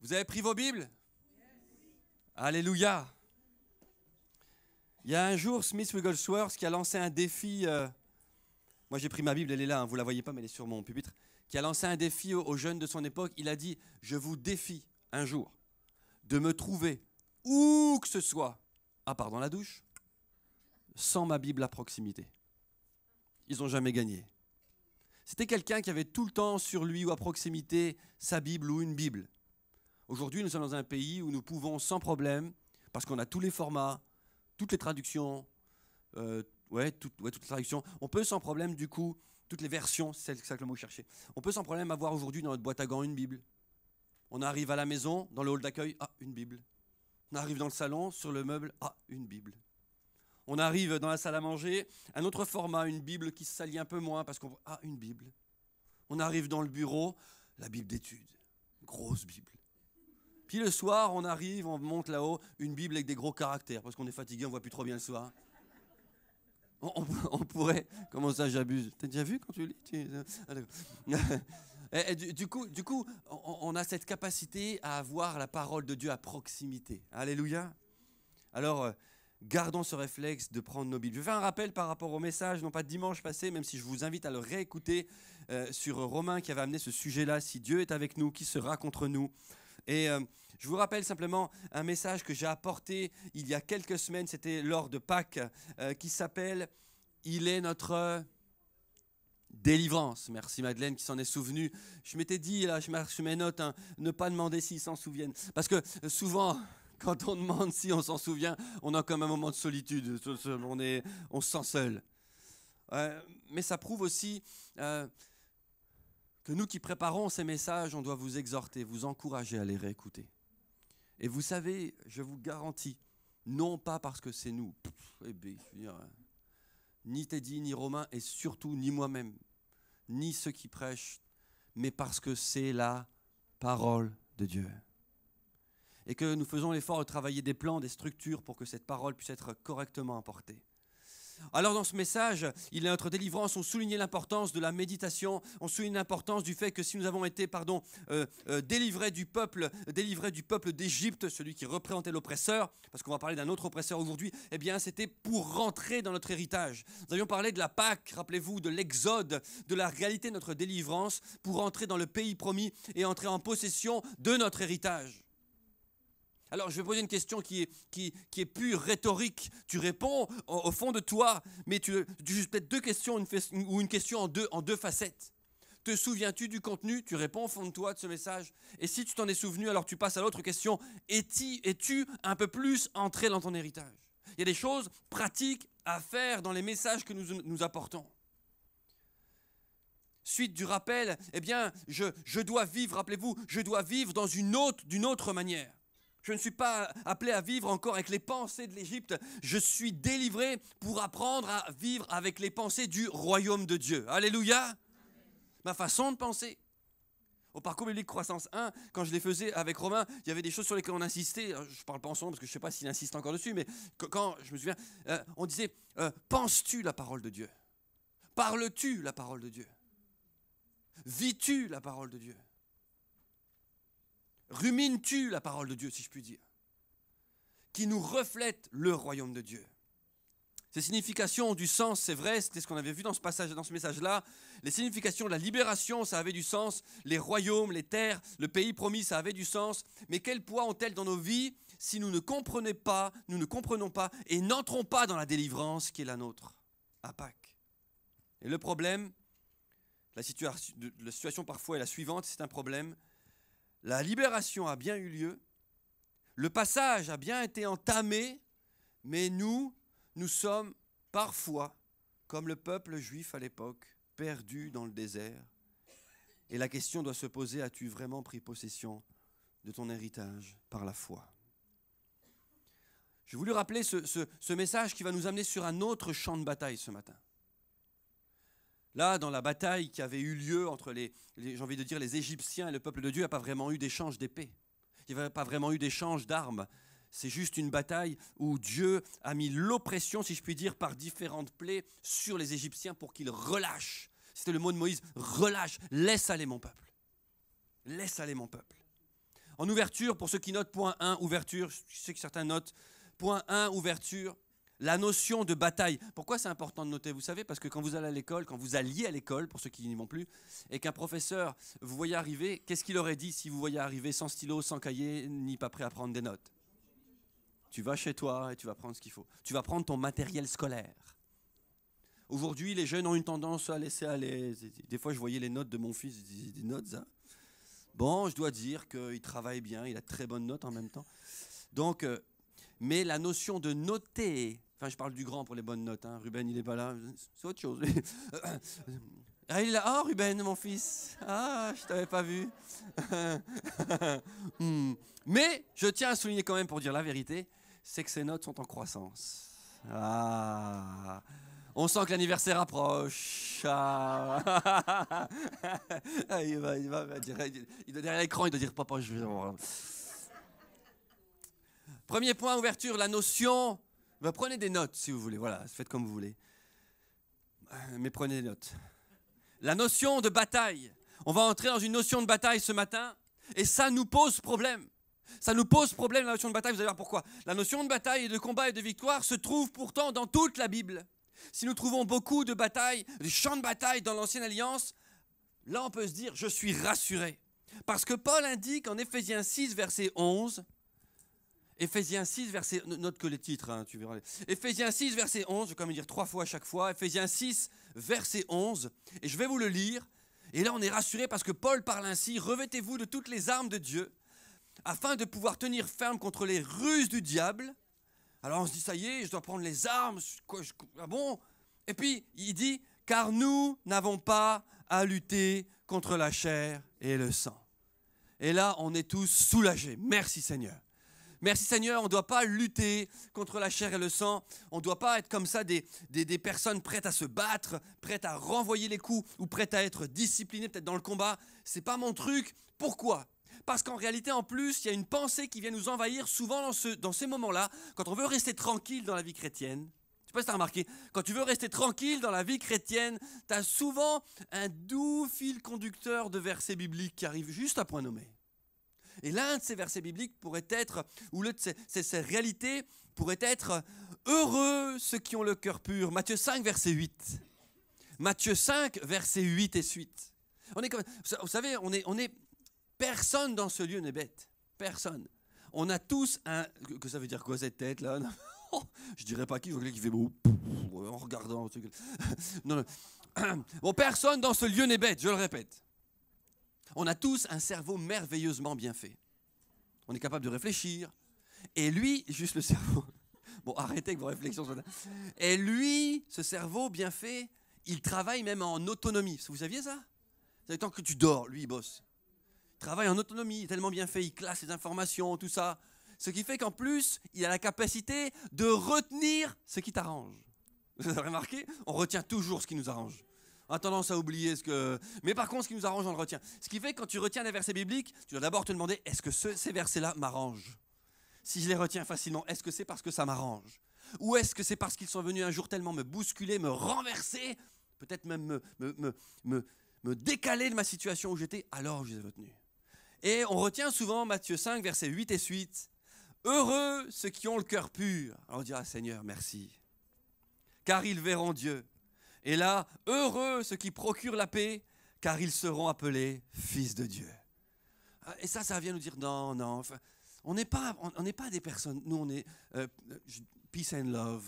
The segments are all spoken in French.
Vous avez pris vos Bibles Alléluia. Il y a un jour, Smith Wigglesworth qui a lancé un défi. Euh, moi, j'ai pris ma Bible, elle est là, hein, vous la voyez pas, mais elle est sur mon pupitre. Qui a lancé un défi aux, aux jeunes de son époque. Il a dit Je vous défie un jour de me trouver où que ce soit, à part dans la douche, sans ma Bible à proximité. Ils n'ont jamais gagné. C'était quelqu'un qui avait tout le temps sur lui ou à proximité sa Bible ou une Bible. Aujourd'hui, nous sommes dans un pays où nous pouvons sans problème, parce qu'on a tous les formats, toutes les traductions, euh, ouais, on peut sans problème, du coup, toutes les versions, c'est ça que le mot chercher, on peut sans problème avoir aujourd'hui dans notre boîte à gants une Bible. On arrive à la maison, dans le hall d'accueil, ah, une Bible. On arrive dans le salon, sur le meuble, ah, une Bible. On arrive dans la salle à manger, un autre format, une Bible qui s'allie un peu moins parce qu'on... Ah, une Bible. On arrive dans le bureau, la Bible d'études, grosse Bible. Puis le soir, on arrive, on monte là-haut, une Bible avec des gros caractères, parce qu'on est fatigué, on voit plus trop bien le soir. On, pourrait. Comment ça, j'abuse T'as déjà vu quand tu lis euh, ah, du, coup, du coup on, a cette capacité à avoir la parole de Dieu à proximité. Alléluia. Alors, euh, gardons ce réflexe de prendre nos Bibles. Je vais faire un rappel par rapport au message, non pas de dimanche passé, même si je vous invite à le réécouter euh, sur Romain qui avait amené ce sujet-là. Si Dieu est avec nous, qui sera contre nous et euh, je vous rappelle simplement un message que j'ai apporté il y a quelques semaines, c'était lors de Pâques, euh, qui s'appelle Il est notre délivrance. Merci Madeleine qui s'en est souvenue. Je m'étais dit, là, je mets mes notes, hein, ne pas demander s'ils s'en souviennent. Parce que euh, souvent, quand on demande si on s'en souvient, on a comme un moment de solitude, on, est, on se sent seul. mais ça prouve aussi que nous qui préparons ces messages, on doit vous exhorter, vous encourager à les réécouter. Et vous savez, je vous garantis, non pas parce que c'est nous, eh ben, euh, ni Teddy, ni Romain, et surtout ni moi-même, ni ceux qui prêchent, mais parce que c'est la parole de Dieu. Et que nous faisons l'effort de travailler des plans, des structures pour que cette parole puisse être correctement apportée. Alors dans ce message, il est notre délivrance, on soulignait l'importance de la méditation, on souligne l'importance du fait que si nous avons été, pardon, euh, euh, délivrés du peuple, délivrés du peuple d'Égypte, celui qui représentait l'oppresseur, parce qu'on va parler d'un autre oppresseur aujourd'hui, eh bien c'était pour rentrer dans notre héritage. Nous avions parlé de la Pâque, rappelez-vous, de l'Exode, de la réalité de notre délivrance pour entrer dans le pays promis et entrer en possession de notre héritage. Alors je vais poser une question qui est, qui, pure rhétorique. Tu réponds au, fond de toi, mais tu, tu peut-être deux questions ou une question en deux, facettes. Te souviens-tu du contenu Tu réponds au fond de toi de ce message. Et si tu t'en es souvenu, alors tu passes à l'autre question. Es-tu un peu plus entré dans ton héritage Il y a des choses pratiques à faire dans les messages que nous, nous apportons suite du rappel, eh bien, je, dois vivre, rappelez-vous, je dois vivre dans une d'une autre manière. Je ne suis pas appelé à vivre encore avec les pensées de l'Égypte. Je suis délivré pour apprendre à vivre avec les pensées du royaume de Dieu. Alléluia. Ma façon de penser. Au parcours biblique croissance 1, quand je les faisais avec Romain, il y avait des choses sur lesquelles on insistait. Euh, je parle pas en son parce que je ne sais pas s'il insiste encore dessus, mais quand je me souviens, euh, on disait euh, Penses-tu la parole de Dieu Parles-tu la parole de Dieu Vis-tu la parole de Dieu rumines-tu la parole de Dieu, si je puis dire, qui nous reflète le royaume de Dieu. Ces significations ont du sens, c'est vrai, c'était ce qu'on avait vu dans ce passage, dans ce message-là. Les significations de la libération, ça avait du sens. Les royaumes, les terres, le pays promis, ça avait du sens. Mais quel poids ont-elles dans nos vies si nous ne comprenons pas, nous ne comprenons pas et n'entrons pas dans la délivrance qui est la nôtre à Pâques Et le problème, la, situation, la situation parfois est la suivante, c'est un problème, la libération a bien eu lieu, le passage a bien été entamé, mais nous, nous sommes parfois, comme le peuple juif à l'époque, perdus dans le désert. Et la question doit se poser, as-tu vraiment pris possession de ton héritage par la foi Je voulais rappeler ce message qui va nous amener sur un autre champ de bataille ce matin. Là, dans la bataille qui avait eu lieu entre les, j'ai envie de dire, les Égyptiens et le peuple de Dieu, il n'y a pas vraiment eu d'échange d'épées. Il n'y avait pas vraiment eu d'échange d'armes. C'est juste une bataille où Dieu a mis l'oppression, si je puis dire, par différentes plaies sur les Égyptiens pour qu'ils relâchent. C'était le mot de Moïse, relâche, laisse aller mon peuple. Laisse aller mon peuple. En ouverture, pour ceux qui notent, point 1, ouverture, je sais que certains notent, point 1, ouverture, la notion de bataille. Pourquoi c'est important de noter Vous savez, parce que quand vous allez à l'école, quand vous alliez à l'école, pour ceux qui n'y vont plus, et qu'un professeur vous voyait arriver, qu'est-ce qu'il aurait dit si vous voyiez arriver sans stylo, sans cahier, ni pas prêt à prendre des notes Tu vas chez toi et tu vas prendre ce qu'il faut. Tu vas prendre ton matériel scolaire. Aujourd'hui, les jeunes ont une tendance à laisser aller. Des fois, je voyais les notes de mon fils, des notes, hein Bon, je dois dire qu'il travaille bien, il a très bonnes notes en même temps. Donc, euh, mais la notion de noter Enfin, je parle du grand pour les bonnes notes. Hein. Ruben, il n'est pas là. C'est autre chose. ah, il est là. Oh, Ruben, mon fils. Ah, je t'avais pas vu. Hmm. Mais je tiens à souligner quand même pour dire la vérité, c'est que ces notes sont en croissance. Ah. On sent que l'anniversaire approche. Ah. ah il, va, il, va, dire, il derrière l'écran, il doit dire papa, je vais. Premier point, ouverture, la notion bah, prenez des notes si vous voulez, voilà, faites comme vous voulez. Euh, mais prenez des notes. La notion de bataille. On va entrer dans une notion de bataille ce matin et ça nous pose problème. Ça nous pose problème la notion de bataille, vous allez voir pourquoi. La notion de bataille et de combat et de victoire se trouve pourtant dans toute la Bible. Si nous trouvons beaucoup de batailles, de champs de bataille dans l'Ancienne Alliance, là on peut se dire je suis rassuré. Parce que Paul indique en Éphésiens 6, verset 11, Éphésiens 6, verset. que les titres, hein, tu verras. 6, verset 11. Je vais quand même dire trois fois à chaque fois. Éphésiens 6, verset 11. Et je vais vous le lire. Et là, on est rassuré parce que Paul parle ainsi Revêtez-vous de toutes les armes de Dieu afin de pouvoir tenir ferme contre les ruses du diable. Alors on se dit Ça y est, je dois prendre les armes. Quoi, ah bon Et puis, il dit Car nous n'avons pas à lutter contre la chair et le sang. Et là, on est tous soulagés. Merci Seigneur. Merci Seigneur, on ne doit pas lutter contre la chair et le sang. On ne doit pas être comme ça des, personnes prêtes à se battre, prêtes à renvoyer les coups ou prêtes à être disciplinées peut-être dans le combat. C'est pas mon truc. Pourquoi parce qu'en réalité, en plus, il y a une pensée qui vient nous envahir souvent dans, ce, dans ces moments-là, quand on veut rester tranquille dans la vie chrétienne, tu peux pas si remarqué, quand tu veux rester tranquille dans la vie chrétienne, tu as souvent un doux fil conducteur de versets bibliques qui arrive juste à point nommé. Et l'un de ces versets bibliques pourrait être, ou l'autre de ces, réalités pourrait être Heureux ceux qui ont le cœur pur. Matthieu 5, verset 8. Matthieu 5, verset 8 et suite. On est vous savez, on est, on est, personne dans ce lieu n'est bête. Personne. On a tous un. Que ça veut dire quoi cette tête là Je dirais pas qui, je quelqu'un qui fait beau. En regardant. Non, non. personne dans ce lieu n'est bête, je le répète. On a tous un cerveau merveilleusement bien fait. On est capable de réfléchir. Et lui, juste le cerveau. Bon, arrêtez vos réflexions. Et lui, ce cerveau bien fait, il travaille même en autonomie. Vous saviez ça C'est tant que tu dors, lui, il bosse. Il travaille en autonomie, tellement bien fait, il classe les informations, tout ça. Ce qui fait qu'en plus, il a la capacité de retenir ce qui t'arrange. Vous avez remarqué On retient toujours ce qui nous arrange a tendance à oublier ce que. Mais par contre, ce qui nous arrange, on le retient. Ce qui fait que quand tu retiens des versets bibliques, tu dois d'abord te demander est-ce que ces versets-là m'arrangent Si je les retiens facilement, est-ce que c'est parce que ça m'arrange Ou est-ce que c'est parce qu'ils sont venus un jour tellement me bousculer, me renverser, peut-être même me, me, décaler de ma situation où j'étais Alors je les ai retenus. Et on retient souvent Matthieu 5, versets 8 et suite. Heureux ceux qui ont le cœur pur. Alors on dira Seigneur, merci. Car ils verront Dieu. Et là, heureux ceux qui procurent la paix, car ils seront appelés fils de Dieu. Ah, et ça, ça vient nous dire, non, non, on n'est pas, on, n'est pas des personnes, nous on est euh, peace and love.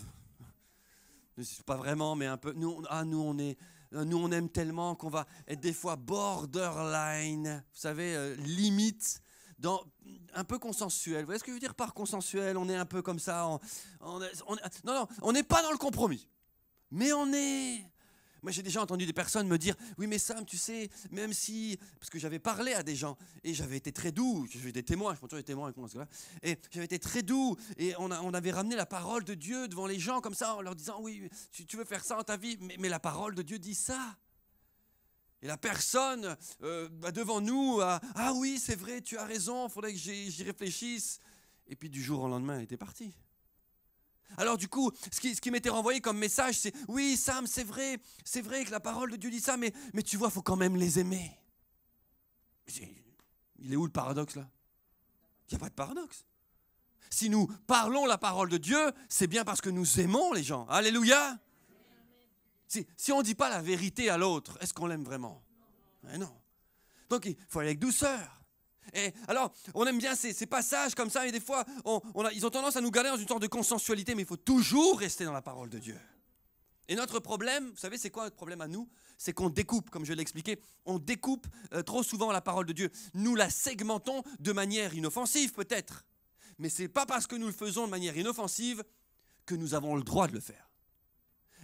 Pas vraiment, mais un peu. Nous, ah, nous on est, euh, nous on aime tellement qu'on va être des fois borderline, vous savez, euh, limite. Dans, un peu consensuel. Vous voyez ce que je veux dire par consensuel On est un peu comme ça. non, non, on n'est pas dans le compromis. Mais on est. Moi, j'ai déjà entendu des personnes me dire Oui, mais Sam, tu sais, même si. Parce que j'avais parlé à des gens et j'avais été très doux. J'ai des témoins, je toujours des témoins avec moi, là Et j'avais été très doux et on, avait ramené la parole de Dieu devant les gens comme ça en leur disant Oui, tu, veux faire ça en ta vie, mais, la parole de Dieu dit ça. Et la personne euh, bah, devant nous a Ah oui, c'est vrai, tu as raison, il faudrait que j'y réfléchisse. Et puis du jour au lendemain, elle était partie. Alors du coup, ce qui, m'était renvoyé comme message, c'est oui Sam, c'est vrai, c'est vrai que la parole de Dieu dit ça, mais, tu vois, faut quand même les aimer. Il est où le paradoxe là Il n'y a pas de paradoxe. Si nous parlons la parole de Dieu, c'est bien parce que nous aimons les gens. Alléluia. Si, on ne dit pas la vérité à l'autre, est-ce qu'on l'aime vraiment eh Non. Donc il faut aller avec douceur. Eh, alors, on aime bien ces, passages comme ça, et des fois, on, ils ont tendance à nous garder dans une sorte de consensualité, mais il faut toujours rester dans la parole de Dieu. Et notre problème, vous savez, c'est quoi notre problème à nous C'est qu'on découpe, comme je l'ai expliqué, on découpe euh, trop souvent la parole de Dieu. Nous la segmentons de manière inoffensive, peut-être. Mais ce n'est pas parce que nous le faisons de manière inoffensive que nous avons le droit de le faire.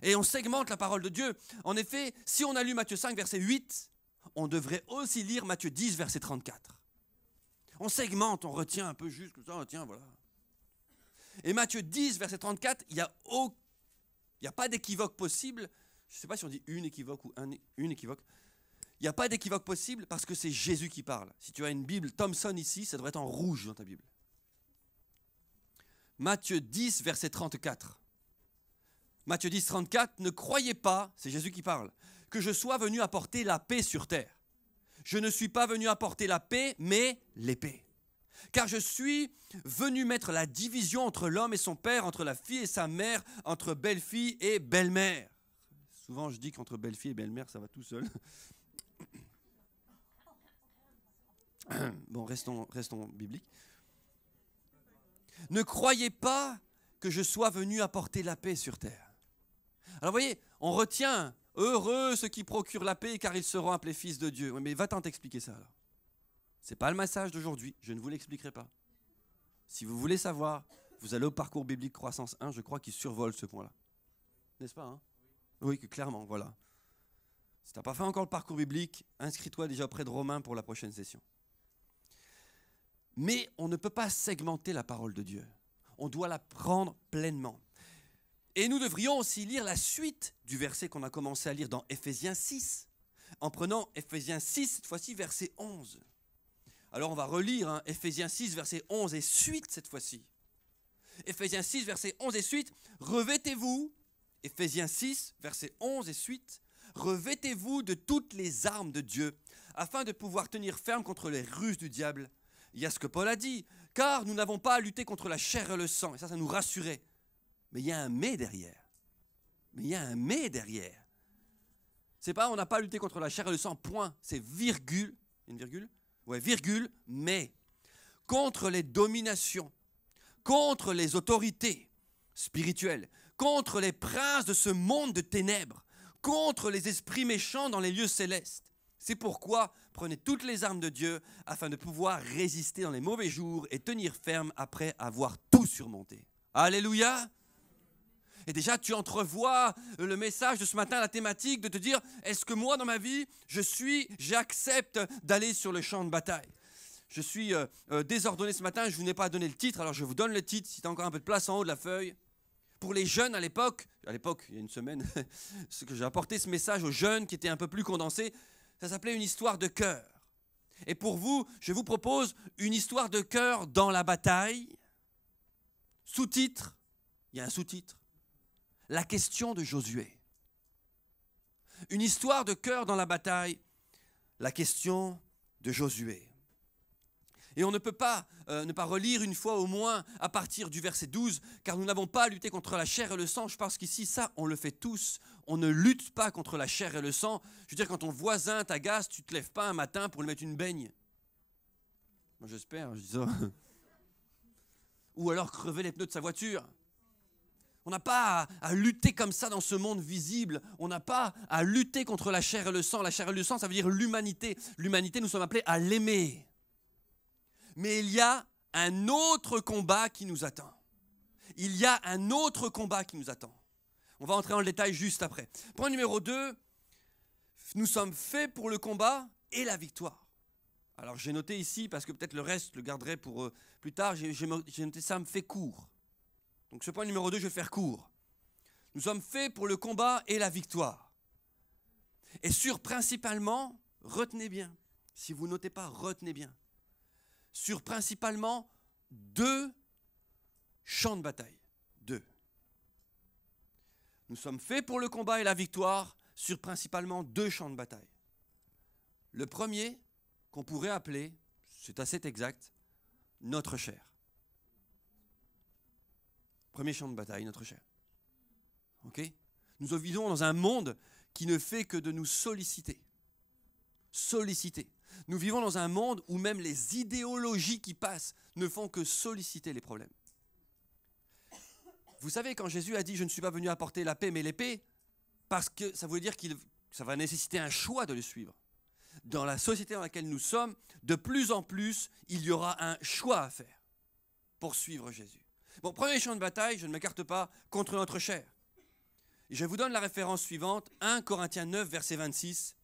Et on segmente la parole de Dieu. En effet, si on a lu Matthieu 5, verset 8, on devrait aussi lire Matthieu 10, verset 34 on segmente, on retient un peu juste comme ça, on retient, voilà. Et Matthieu 10, verset 34, il n'y a, a, pas d'équivoque possible. Je ne sais pas si on dit une équivoque ou un, une équivoque. Il n'y a pas d'équivoque possible parce que c'est Jésus qui parle. Si tu as une Bible Thomson ici, ça devrait être en rouge dans ta Bible. Matthieu 10, verset 34. Matthieu 10, 34, ne croyez pas, c'est Jésus qui parle, que je sois venu apporter la paix sur terre. Je ne suis pas venu apporter la paix, mais l'épée. Car je suis venu mettre la division entre l'homme et son père, entre la fille et sa mère, entre belle-fille et belle-mère. Souvent, je dis qu'entre belle-fille et belle-mère, ça va tout seul. Bon, restons, restons bibliques. Ne croyez pas que je sois venu apporter la paix sur terre. Alors, vous voyez, on retient Heureux ceux qui procurent la paix, car ils seront appelés fils de Dieu. Oui, mais va t'en t'expliquer ça Ce n'est pas le massage d'aujourd'hui, je ne vous l'expliquerai pas. Si vous voulez savoir, vous allez au parcours biblique croissance 1, je crois qu'il survole ce point-là. N'est-ce pas hein Oui, que clairement, voilà. Si tu n'as pas fait encore le parcours biblique, inscris-toi déjà auprès de Romain pour la prochaine session. Mais on ne peut pas segmenter la parole de Dieu. On doit la prendre pleinement. Et nous devrions aussi lire la suite du verset qu'on a commencé à lire dans Éphésiens 6, en prenant Éphésiens 6, cette fois-ci, verset 11. Alors on va relire hein, Éphésiens 6, verset 11 et suite cette fois-ci. Éphésiens 6, verset 11 et suite, revêtez-vous, Éphésiens 6, verset 11 et suite, revêtez-vous de toutes les armes de Dieu, afin de pouvoir tenir ferme contre les ruses du diable. Il y a ce que Paul a dit, car nous n'avons pas à lutter contre la chair et le sang, et ça, ça nous rassurait. Mais il y a un mais derrière. Mais il y a un mais derrière. C'est pas on n'a pas lutté contre la chair et le sang, point. C'est virgule, une virgule Ouais, virgule, mais. Contre les dominations, contre les autorités spirituelles, contre les princes de ce monde de ténèbres, contre les esprits méchants dans les lieux célestes. C'est pourquoi prenez toutes les armes de Dieu afin de pouvoir résister dans les mauvais jours et tenir ferme après avoir tout surmonté. Alléluia et déjà, tu entrevois le message de ce matin, la thématique, de te dire, est-ce que moi, dans ma vie, je suis, j'accepte d'aller sur le champ de bataille Je suis euh, euh, désordonné ce matin, je ne vous ai pas donné le titre, alors je vous donne le titre, si tu as encore un peu de place en haut de la feuille. Pour les jeunes à l'époque, à l'époque, il y a une semaine, ce que j'ai apporté ce message aux jeunes qui était un peu plus condensé, ça s'appelait une histoire de cœur. Et pour vous, je vous propose une histoire de cœur dans la bataille. Sous-titre, il y a un sous-titre la question de Josué. Une histoire de cœur dans la bataille, la question de Josué. Et on ne peut pas euh, ne pas relire une fois au moins à partir du verset 12, car nous n'avons pas à lutter contre la chair et le sang. Je pense qu'ici, ça, on le fait tous. On ne lutte pas contre la chair et le sang. Je veux dire, quand ton voisin t'agace, tu ne te lèves pas un matin pour lui mettre une baigne. J'espère, je dis Ou alors crever les pneus de sa voiture. On n'a pas à, lutter comme ça dans ce monde visible. On n'a pas à lutter contre la chair et le sang. La chair et le sang, ça veut dire l'humanité. L'humanité, nous sommes appelés à l'aimer. Mais il y a un autre combat qui nous attend. Il y a un autre combat qui nous attend. On va entrer dans le détail juste après. Point numéro 2, nous sommes faits pour le combat et la victoire. Alors j'ai noté ici, parce que peut-être le reste le garderai pour euh, plus tard, j'ai noté ça me fait court. Donc ce point numéro 2, je vais faire court. Nous sommes faits pour le combat et la victoire. Et sur principalement, retenez bien, si vous notez pas, retenez bien, sur principalement deux champs de bataille. Deux. Nous sommes faits pour le combat et la victoire sur principalement deux champs de bataille. Le premier, qu'on pourrait appeler, c'est assez exact, notre chair. Premier champ de bataille, notre cher. Ok Nous vivons dans un monde qui ne fait que de nous solliciter. Solliciter. Nous vivons dans un monde où même les idéologies qui passent ne font que solliciter les problèmes. Vous savez, quand Jésus a dit Je ne suis pas venu apporter la paix, mais l'épée, parce que ça voulait dire que ça va nécessiter un choix de le suivre. Dans la société dans laquelle nous sommes, de plus en plus, il y aura un choix à faire pour suivre Jésus. Bon, premier champ de bataille, je ne m'écarte pas, contre notre chair. Je vous donne la référence suivante, 1 Corinthiens 9, verset 26.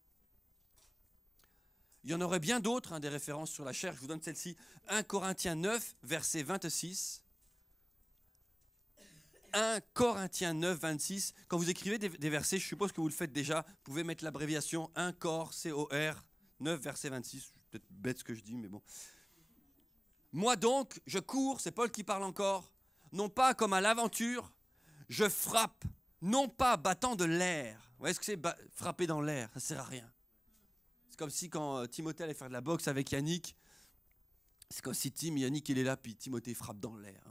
Il y en aurait bien d'autres, hein, des références sur la chair, je vous donne celle-ci. 1 Corinthiens 9, verset 26. 1 Corinthiens 9, 26. Quand vous écrivez des, versets, je suppose que vous le faites déjà, vous pouvez mettre l'abréviation 1 Cor, C-O-R, 9, verset 26. peut-être bête ce que je dis, mais bon. Moi donc, je cours, c'est Paul qui parle encore, non pas comme à l'aventure, je frappe, non pas battant de l'air. Vous voyez ce que c'est frapper dans l'air Ça sert à rien. C'est comme si quand euh, Timothée allait faire de la boxe avec Yannick, c'est comme si Tim, Yannick, il est là, puis Timothée frappe dans l'air.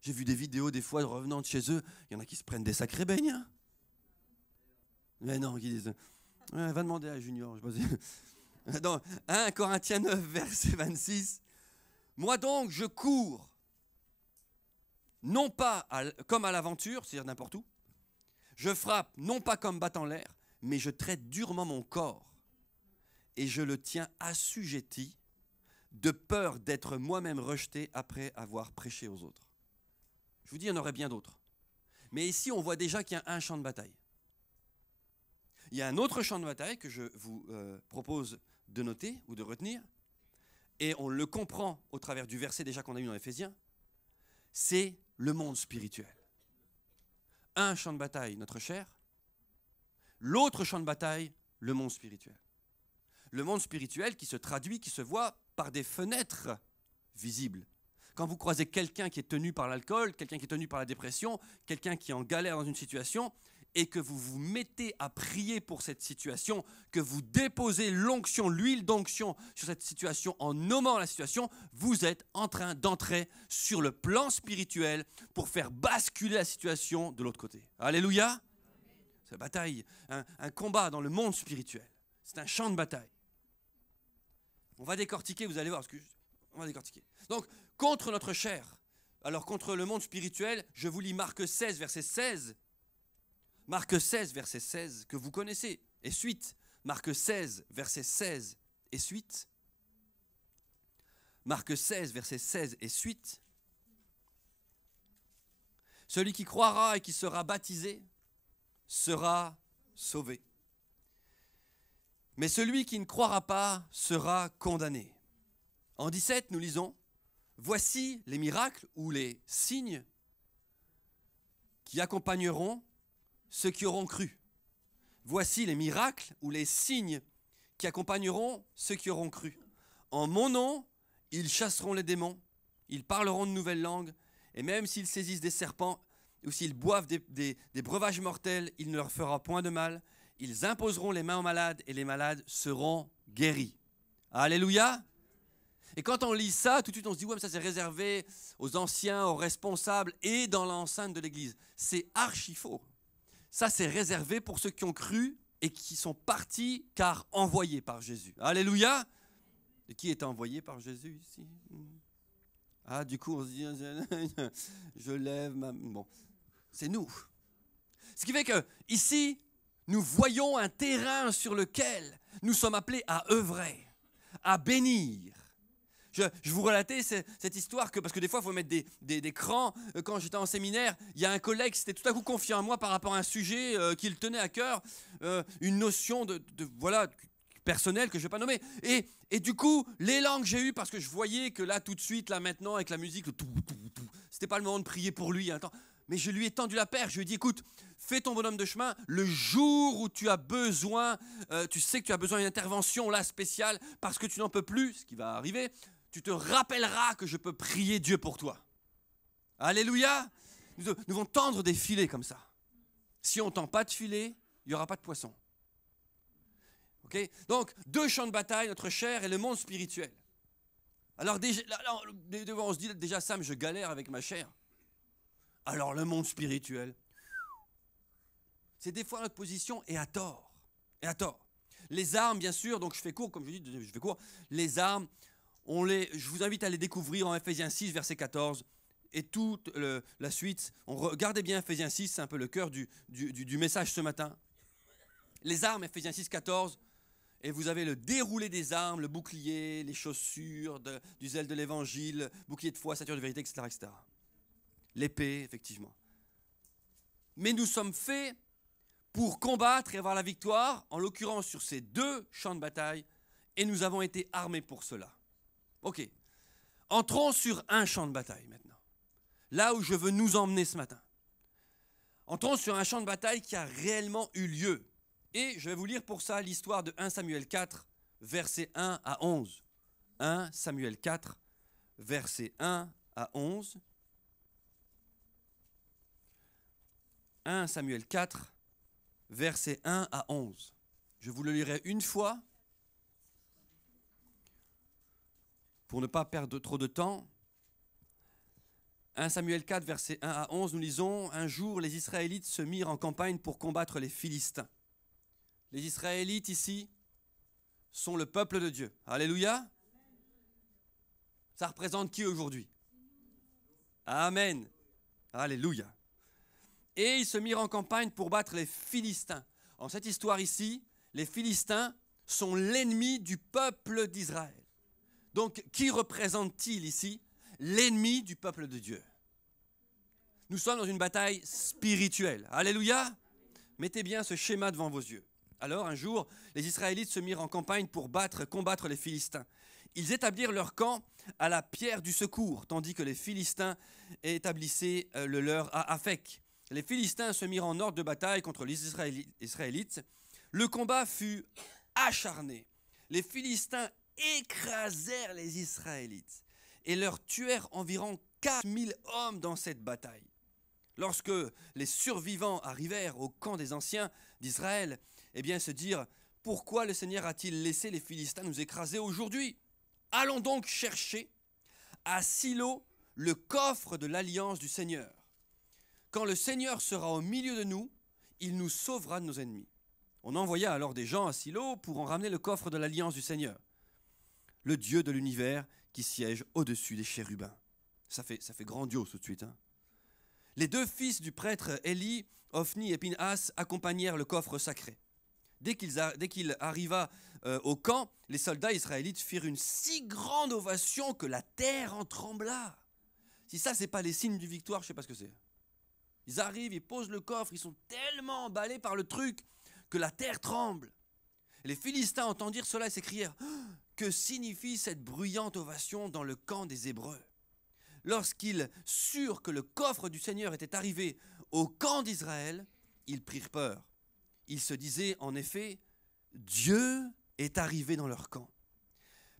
J'ai vu des vidéos des fois de revenant de chez eux, il y en a qui se prennent des sacrés beignes. Hein. Mais non, qui disent Va demander à Junior. Je Dans 1 Corinthiens 9, verset 26. Moi donc, je cours non pas comme à l'aventure, c'est-à-dire n'importe où. Je frappe non pas comme battant l'air, mais je traite durement mon corps. Et je le tiens assujetti de peur d'être moi-même rejeté après avoir prêché aux autres. Je vous dis, il y en aurait bien d'autres. Mais ici, on voit déjà qu'il y a un champ de bataille. Il y a un autre champ de bataille que je vous euh, propose de noter ou de retenir, et on le comprend au travers du verset déjà qu'on a eu dans Éphésiens, c'est le monde spirituel. Un champ de bataille, notre chair. L'autre champ de bataille, le monde spirituel. Le monde spirituel qui se traduit, qui se voit par des fenêtres visibles. Quand vous croisez quelqu'un qui est tenu par l'alcool, quelqu'un qui est tenu par la dépression, quelqu'un qui est en galère dans une situation, et que vous vous mettez à prier pour cette situation, que vous déposez l'onction, l'huile d'onction sur cette situation en nommant la situation, vous êtes en train d'entrer sur le plan spirituel pour faire basculer la situation de l'autre côté. Alléluia C'est une bataille, un, combat dans le monde spirituel. C'est un champ de bataille. On va décortiquer, vous allez voir, on va décortiquer. Donc, contre notre chair, alors contre le monde spirituel, je vous lis Marc 16, verset 16, Marc 16, verset 16, que vous connaissez, et suite. Marc 16, verset 16, et suite. Marc 16, verset 16 et suite. Celui qui croira et qui sera baptisé sera sauvé. Mais celui qui ne croira pas sera condamné. En 17, nous lisons, Voici les miracles ou les signes qui accompagneront ceux qui auront cru. Voici les miracles ou les signes qui accompagneront ceux qui auront cru. En mon nom, ils chasseront les démons, ils parleront de nouvelles langues, et même s'ils saisissent des serpents ou s'ils boivent des, breuvages mortels, il ne leur fera point de mal. Ils imposeront les mains aux malades et les malades seront guéris. Alléluia. Et quand on lit ça, tout de suite on se dit, ouais, mais ça c'est réservé aux anciens, aux responsables et dans l'enceinte de l'Église. C'est archi faux. Ça, c'est réservé pour ceux qui ont cru et qui sont partis car envoyés par Jésus. Alléluia. Et qui est envoyé par Jésus ici Ah, du coup, on se dit, je, lève ma... Bon, c'est nous. Ce qui fait que ici, nous voyons un terrain sur lequel nous sommes appelés à œuvrer, à bénir, je, vous relatais cette, histoire que, parce que des fois, il faut mettre des, crans. Euh, quand j'étais en séminaire, il y a un collègue qui s'était tout à coup confié à moi par rapport à un sujet euh, qu'il tenait à cœur, euh, une notion de, voilà personnelle que je ne vais pas nommer. Et, et du coup, l'élan que j'ai eu, parce que je voyais que là, tout de suite, là, maintenant, avec la musique, c'était pas le moment de prier pour lui. mais je lui ai tendu la paire. Je lui ai dit, écoute, fais ton bonhomme de chemin. Le jour où tu as besoin, tu sais que tu as besoin d'une intervention là spéciale parce que tu n'en peux plus, ce qui va arriver tu te rappelleras que je peux prier Dieu pour toi. Alléluia. Nous devons tendre des filets comme ça. Si on ne tend pas de filet, il n'y aura pas de poisson. Okay Donc, deux champs de bataille, notre chair et le monde spirituel. Alors, déjà, on se dit déjà, Sam, je galère avec ma chair. Alors, le monde spirituel. C'est des fois notre position et à tort. Et à tort. Les armes, bien sûr, donc je fais court, comme je dis, je fais court. Les armes, les, je vous invite à les découvrir en Ephésiens 6, verset 14 et toute la suite. On regardez bien Ephésiens 6, c'est un peu le cœur du, message ce matin. Les armes, Ephésiens 6, 14. Et vous avez le déroulé des armes, le bouclier, les chaussures, du zèle de l'évangile, bouclier de foi, ceinture de vérité, etc. L'épée, effectivement. Mais nous sommes faits pour combattre et avoir la victoire, en l'occurrence sur ces deux champs de bataille, et nous avons été armés pour cela. OK. Entrons sur un champ de bataille maintenant. Là où je veux nous emmener ce matin. Entrons sur un champ de bataille qui a réellement eu lieu. Et je vais vous lire pour ça l'histoire de 1 Samuel 4, versets 1 à 11. 1 Samuel 4, versets 1 à 11. 1 Samuel 4, versets 1 à 11. Je vous le lirai une fois Pour ne pas perdre trop de temps, 1 Samuel 4, versets 1 à 11, nous lisons, Un jour les Israélites se mirent en campagne pour combattre les Philistins. Les Israélites ici sont le peuple de Dieu. Alléluia. Ça représente qui aujourd'hui Amen. Alléluia. Et ils se mirent en campagne pour battre les Philistins. En cette histoire ici, les Philistins sont l'ennemi du peuple d'Israël. Donc, qui représente-t-il ici L'ennemi du peuple de Dieu. Nous sommes dans une bataille spirituelle. Alléluia Mettez bien ce schéma devant vos yeux. Alors, un jour, les Israélites se mirent en campagne pour battre, combattre les Philistins. Ils établirent leur camp à la pierre du secours, tandis que les Philistins établissaient euh, le leur à Afek. Les Philistins se mirent en ordre de bataille contre les Israélites. Le combat fut acharné. Les Philistins écrasèrent les Israélites et leur tuèrent environ 4000 hommes dans cette bataille. Lorsque les survivants arrivèrent au camp des anciens d'Israël, eh bien se dirent Pourquoi le Seigneur a-t-il laissé les Philistins nous écraser aujourd'hui Allons donc chercher à Silo le coffre de l'alliance du Seigneur. Quand le Seigneur sera au milieu de nous, il nous sauvera de nos ennemis. On envoya alors des gens à Silo pour en ramener le coffre de l'alliance du Seigneur le Dieu de l'univers qui siège au-dessus des chérubins. Ça fait, ça fait grandiose tout de suite. Hein. Les deux fils du prêtre Eli, Ophni et Pinhas, accompagnèrent le coffre sacré. Dès qu'il arriva euh, au camp, les soldats israélites firent une si grande ovation que la terre en trembla. Si ça, n'est pas les signes du victoire, je sais pas ce que c'est. Ils arrivent, ils posent le coffre, ils sont tellement emballés par le truc que la terre tremble. Les Philistins entendirent cela et s'écrièrent que signifie cette bruyante ovation dans le camp des Hébreux Lorsqu'ils surent que le coffre du Seigneur était arrivé au camp d'Israël, ils prirent peur. Ils se disaient en effet, Dieu est arrivé dans leur camp.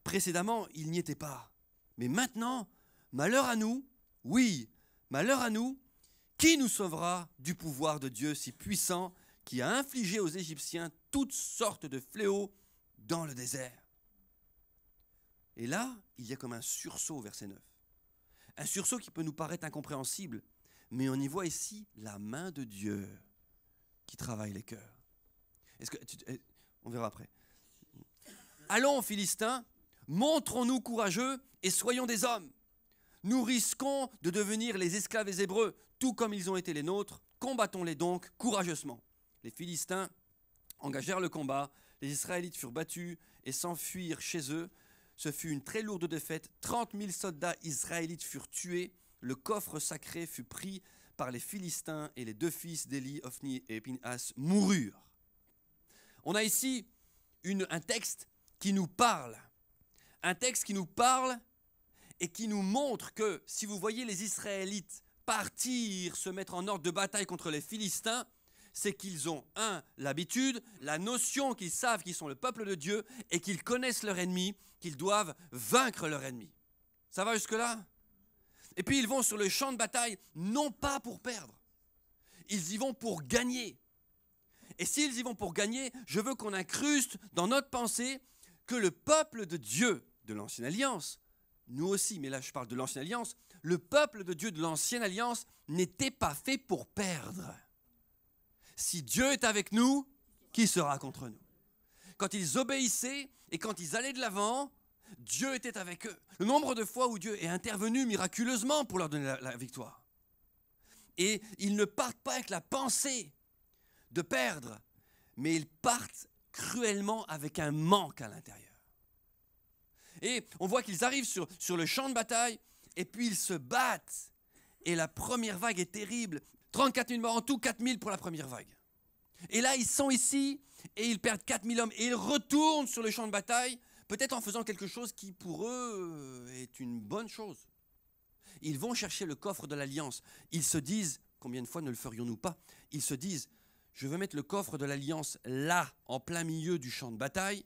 Précédemment, il n'y était pas. Mais maintenant, malheur à nous, oui, malheur à nous, qui nous sauvera du pouvoir de Dieu si puissant qui a infligé aux Égyptiens toutes sortes de fléaux dans le désert et là, il y a comme un sursaut, verset 9. Un sursaut qui peut nous paraître incompréhensible, mais on y voit ici la main de Dieu qui travaille les cœurs. Est-ce que eh, on verra après. Allons, Philistins, montrons-nous courageux et soyons des hommes. Nous risquons de devenir les esclaves des Hébreux, tout comme ils ont été les nôtres. Combattons-les donc courageusement. Les Philistins engagèrent le combat, les Israélites furent battus et s'enfuirent chez eux ce fut une très lourde défaite. 30 000 soldats israélites furent tués. Le coffre sacré fut pris par les Philistins et les deux fils d'Élie, Ophni et Pinhas, moururent. On a ici un texte qui nous parle. Un texte qui nous parle et qui nous montre que si vous voyez les Israélites partir, se mettre en ordre de bataille contre les Philistins, c'est qu'ils ont, un, l'habitude, la notion qu'ils savent qu'ils sont le peuple de Dieu et qu'ils connaissent leur ennemi qu'ils doivent vaincre leur ennemi. Ça va jusque-là Et puis ils vont sur le champ de bataille, non pas pour perdre, ils y vont pour gagner. Et s'ils y vont pour gagner, je veux qu'on incruste dans notre pensée que le peuple de Dieu de l'Ancienne Alliance, nous aussi, mais là je parle de l'Ancienne Alliance, le peuple de Dieu de l'Ancienne Alliance n'était pas fait pour perdre. Si Dieu est avec nous, qui sera contre nous quand ils obéissaient et quand ils allaient de l'avant, Dieu était avec eux. Le nombre de fois où Dieu est intervenu miraculeusement pour leur donner la, victoire. Et ils ne partent pas avec la pensée de perdre, mais ils partent cruellement avec un manque à l'intérieur. Et on voit qu'ils arrivent sur, sur le champ de bataille, et puis ils se battent. Et la première vague est terrible. 34 000 morts en tout, 4 000 pour la première vague. Et là, ils sont ici, et ils perdent 4000 hommes, et ils retournent sur le champ de bataille, peut-être en faisant quelque chose qui pour eux euh, est une bonne chose. Ils vont chercher le coffre de l'alliance. Ils se disent, combien de fois ne le ferions-nous pas Ils se disent, je veux mettre le coffre de l'alliance là, en plein milieu du champ de bataille.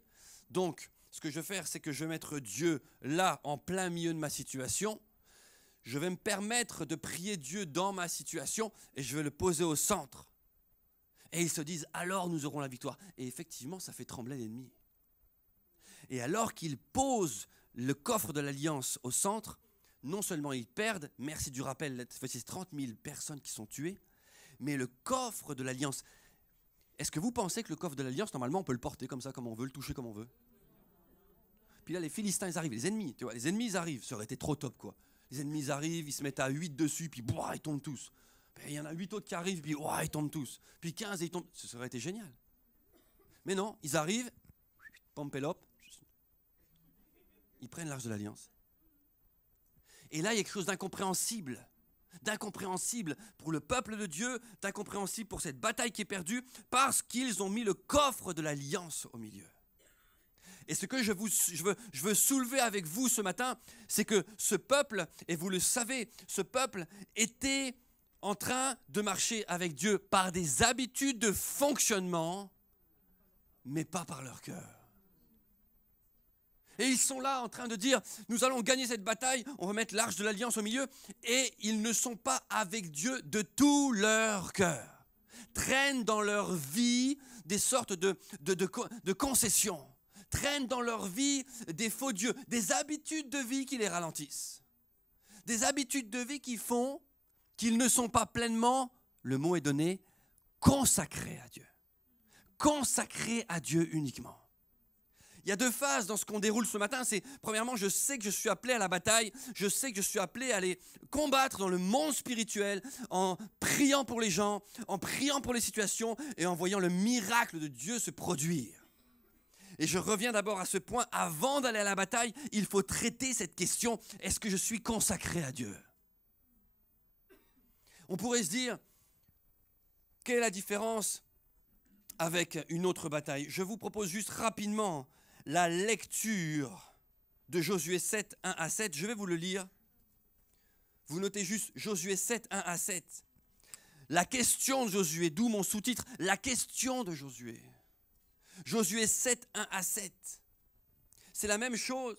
Donc, ce que je vais faire, c'est que je vais mettre Dieu là, en plein milieu de ma situation. Je vais me permettre de prier Dieu dans ma situation et je vais le poser au centre. Et ils se disent, alors nous aurons la victoire. Et effectivement, ça fait trembler l'ennemi. Et alors qu'ils posent le coffre de l'Alliance au centre, non seulement ils perdent, merci du rappel, c'est 30 000 personnes qui sont tuées, mais le coffre de l'Alliance, est-ce que vous pensez que le coffre de l'Alliance, normalement, on peut le porter comme ça, comme on veut, le toucher comme on veut Puis là, les Philistins, ils arrivent, les ennemis, tu vois, les ennemis, ils arrivent, ça aurait été trop top, quoi. Les ennemis, arrivent, ils se mettent à huit dessus, puis boah, ils tombent tous. Eh, il y en a huit autres qui arrivent, puis ils tombent tous. Puis 15, ils tombent. Ce serait été génial. Mais non, ils arrivent, pompélope ils prennent l'arche de l'Alliance. Et là, il y a quelque chose d'incompréhensible. D'incompréhensible pour le peuple de Dieu, d'incompréhensible pour cette bataille qui est perdue, parce qu'ils ont mis le coffre de l'Alliance au milieu. Et ce que je, vous, veux, je, veux, soulever avec vous ce matin, c'est que ce peuple, et vous le savez, ce peuple était en train de marcher avec Dieu par des habitudes de fonctionnement, mais pas par leur cœur. Et ils sont là en train de dire, nous allons gagner cette bataille, on va mettre l'arche de l'alliance au milieu, et ils ne sont pas avec Dieu de tout leur cœur. Traînent dans leur vie des sortes de, de concessions, traînent dans leur vie des faux dieux, des habitudes de vie qui les ralentissent, des habitudes de vie qui font qu'ils ne sont pas pleinement, le mot est donné, consacrés à Dieu. Consacrés à Dieu uniquement. Il y a deux phases dans ce qu'on déroule ce matin. C'est premièrement, je sais que je suis appelé à la bataille, je sais que je suis appelé à aller combattre dans le monde spirituel en priant pour les gens, en priant pour les situations et en voyant le miracle de Dieu se produire. Et je reviens d'abord à ce point, avant d'aller à la bataille, il faut traiter cette question, est-ce que je suis consacré à Dieu on pourrait se dire, quelle est la différence avec une autre bataille Je vous propose juste rapidement la lecture de Josué 7, 1 à 7. Je vais vous le lire. Vous notez juste Josué 7, 1 à 7. La question de Josué, d'où mon sous-titre, la question de Josué. Josué 7, 1 à 7. C'est la même chose.